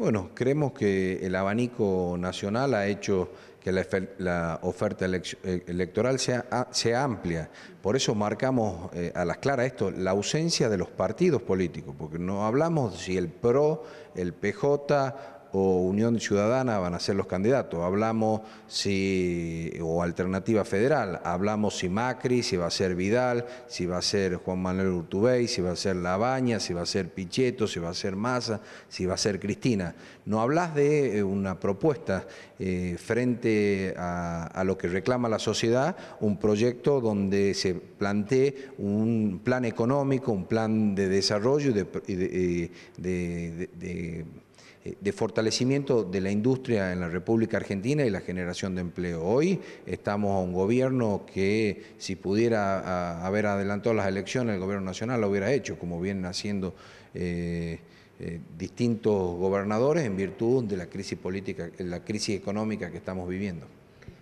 Bueno, creemos que el abanico nacional ha hecho que la, oferta electoral sea, sea, amplia. Por eso marcamos eh, a las claras esto, la ausencia de los partidos políticos, porque no hablamos si el PRO, el PJ o Unión Ciudadana van a ser los candidatos. Hablamos si, o Alternativa Federal, hablamos si Macri, si va a ser Vidal, si va a ser Juan Manuel Urtubey, si va a ser Labaña, si va a ser Pichetto, si va a ser Massa, si va a ser Cristina. No hablas de eh, una propuesta eh, frente a, lo que reclama la sociedad, un proyecto donde se plantee un plan económico, un plan de desarrollo y de eh, eh, de fortalecimiento de la industria en la República Argentina y la generación de empleo. Hoy estamos a un gobierno que si pudiera haber adelantado las elecciones, el gobierno nacional lo hubiera hecho, como vienen haciendo eh, eh, distintos gobernadores en virtud de la crisis política, la crisis económica que estamos viviendo.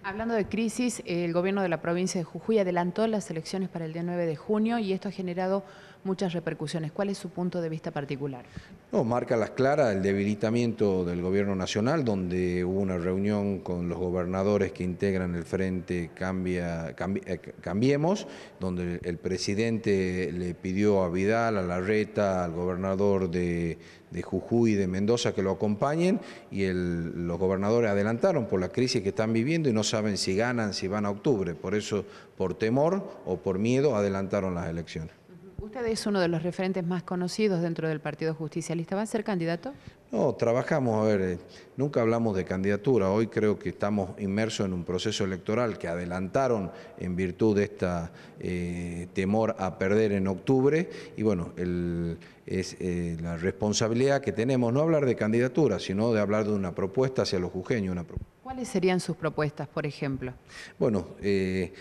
Hablando de crisis, el gobierno de la provincia de Jujuy adelantó las elecciones para el día 9 de junio y esto ha generado muchas repercusiones. ¿Cuál es su punto de vista particular? No, marca las claras el debilitamiento del gobierno nacional, donde hubo una reunión con los gobernadores que integran el Frente Cambia, eh, Cambiemos, donde el presidente le pidió a Vidal, a Larreta, al gobernador de, Jujuy y de Mendoza que lo acompañen y los gobernadores adelantaron por la crisis que están viviendo y no saben si ganan, si van a octubre. Por eso, por temor o por miedo, adelantaron las elecciones. Usted es uno de los referentes más conocidos dentro del Partido Justicialista. ¿Va a ser candidato? No, trabajamos, a ver, eh, nunca hablamos de candidatura. Hoy creo que estamos inmersos en un proceso electoral que adelantaron en virtud de este temor a perder en octubre. Y bueno, es eh, la responsabilidad que tenemos, no hablar de candidatura, sino de hablar de una propuesta hacia los jujeños, una propuesta. ¿Cuáles serían sus propuestas, por ejemplo? Bueno, eh,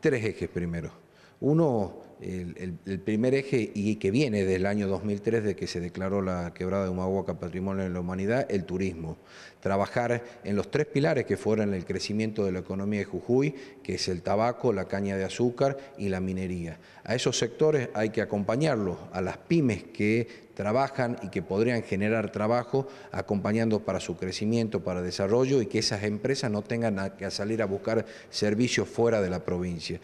tres ejes primero. Uno, el, primer eje y que viene del año 2003 de que se declaró la quebrada de Humahuaca Patrimonio de la Humanidad, el turismo. Trabajar en los tres pilares que fueron el crecimiento de la economía de Jujuy, que es el tabaco, la caña de azúcar y la minería. A esos sectores hay que acompañarlos, a las pymes que trabajan y que podrían generar trabajo, acompañando para su crecimiento, para desarrollo y que esas empresas no tengan que salir a buscar servicios fuera de la provincia.